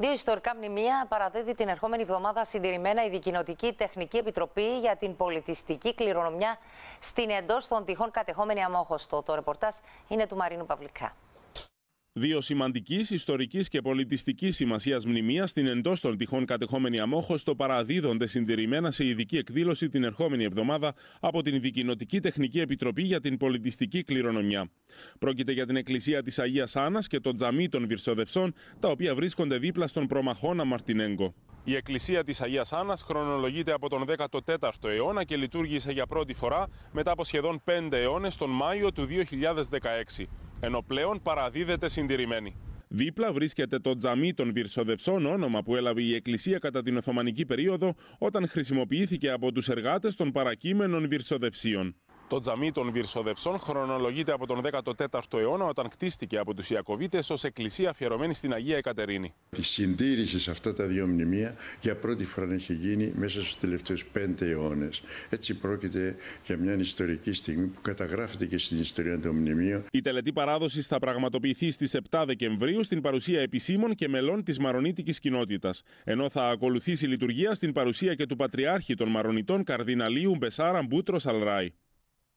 Δύο ιστορικά μνημεία παραδίδει την ερχόμενη εβδομάδα συντηρημένα η Δικοινοτική Τεχνική Επιτροπή για την πολιτιστική κληρονομιά στην εντός των τυχών κατεχόμενη αμόχωστο. Το ρεπορτάζ είναι του Μαρίνου Παυλικά. Δύο σημαντικής ιστορικής και πολιτιστικής σημασίας μνημείας στην εντός των τυχών κατεχόμενη το παραδίδονται συντηρημένα σε ειδική εκδήλωση την ερχόμενη εβδομάδα από την Δικοινοτική Τεχνική Επιτροπή για την Πολιτιστική Κληρονομιά. Πρόκειται για την Εκκλησία της Αγίας Άννας και το τζαμί των Βυρσοδευσών, τα οποία βρίσκονται δίπλα στον προμαχώνα Μαρτινέγκο. Η Εκκλησία της Αγίας Άννας χρονολογείται από τον 14ο αιώνα και λειτουργήσε για πρώτη φορά μετά από σχεδόν 5 αιώνες τον Μάιο του 2016 ενώ πλέον παραδίδεται συντηρημένη. Δίπλα βρίσκεται το τζαμί των Βυρσοδεψών, όνομα που έλαβε η Εκκλησία κατά την Οθωμανική περίοδο, όταν χρησιμοποιήθηκε από τους εργάτες των παρακείμενων Βυρσοδεψίων. Το τζαμί των Βυρσοδεψών χρονολογείται από τον 14ο αιώνα όταν κτίστηκε από τους Ιακωβίτες ως εκκλησία αφιερωμένη στην Αγία Εκατερίνη. Η συντήρηση σε αυτά τα δύο μνημεία για πρώτη φορά έχει γίνει μέσα στους τελευταίους πέντε αιώνες. Έτσι πρόκειται για μια ιστορική στιγμή που καταγράφεται και στην ιστορία των μνημείων. Η τελετή παράδοσης θα πραγματοποιηθεί στις 7 Δεκεμβρίου στην παρουσία επισήμων και μελών της Μαρονίτικης κοινότητας. Ενώ θα ακολουθήσει λειτουργία στην παρουσία και του Πατριάρχη των Μαρονιτών Καρδιναλίου Μπεσάρα Μπούτρος Αλράι.